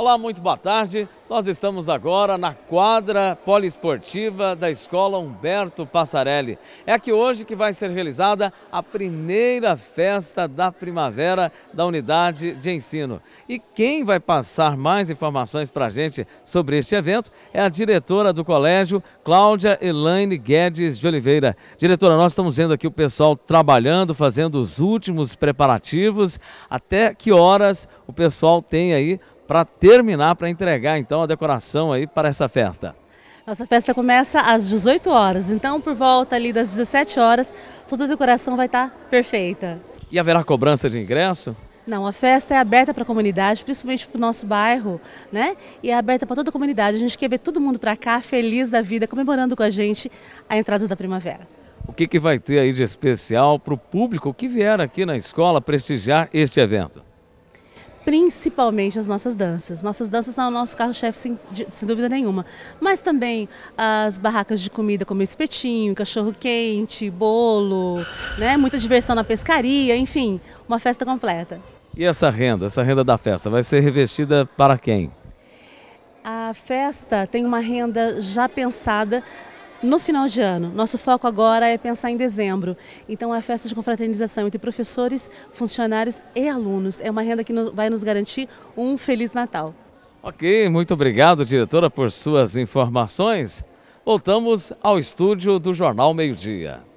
Olá, muito boa tarde. Nós estamos agora na quadra poliesportiva da Escola Humberto Passarelli. É aqui hoje que vai ser realizada a primeira festa da primavera da unidade de ensino. E quem vai passar mais informações para a gente sobre este evento é a diretora do colégio, Cláudia Elaine Guedes de Oliveira. Diretora, nós estamos vendo aqui o pessoal trabalhando, fazendo os últimos preparativos. Até que horas o pessoal tem aí para terminar, para entregar então a decoração aí para essa festa. Nossa festa começa às 18 horas, então por volta ali das 17 horas, toda a decoração vai estar tá perfeita. E haverá cobrança de ingresso? Não, a festa é aberta para a comunidade, principalmente para o nosso bairro, né? E é aberta para toda a comunidade. A gente quer ver todo mundo para cá, feliz da vida, comemorando com a gente a entrada da primavera. O que, que vai ter aí de especial para o público que vier aqui na escola prestigiar este evento? principalmente as nossas danças. Nossas danças são o nosso carro-chefe, sem, sem, dúvida nenhuma. Mas também as barracas de comida, como espetinho, cachorro-quente, bolo, né? muita diversão na pescaria, enfim, uma festa completa. E essa renda, essa renda da festa, vai ser revestida para quem? A festa tem uma renda já pensada no final de ano. Nosso foco agora é pensar em dezembro. Então, a festa de confraternização entre professores, funcionários e alunos. É uma renda que vai nos garantir um Feliz Natal. Ok, muito obrigado, diretora, por suas informações. Voltamos ao estúdio do Jornal Meio Dia.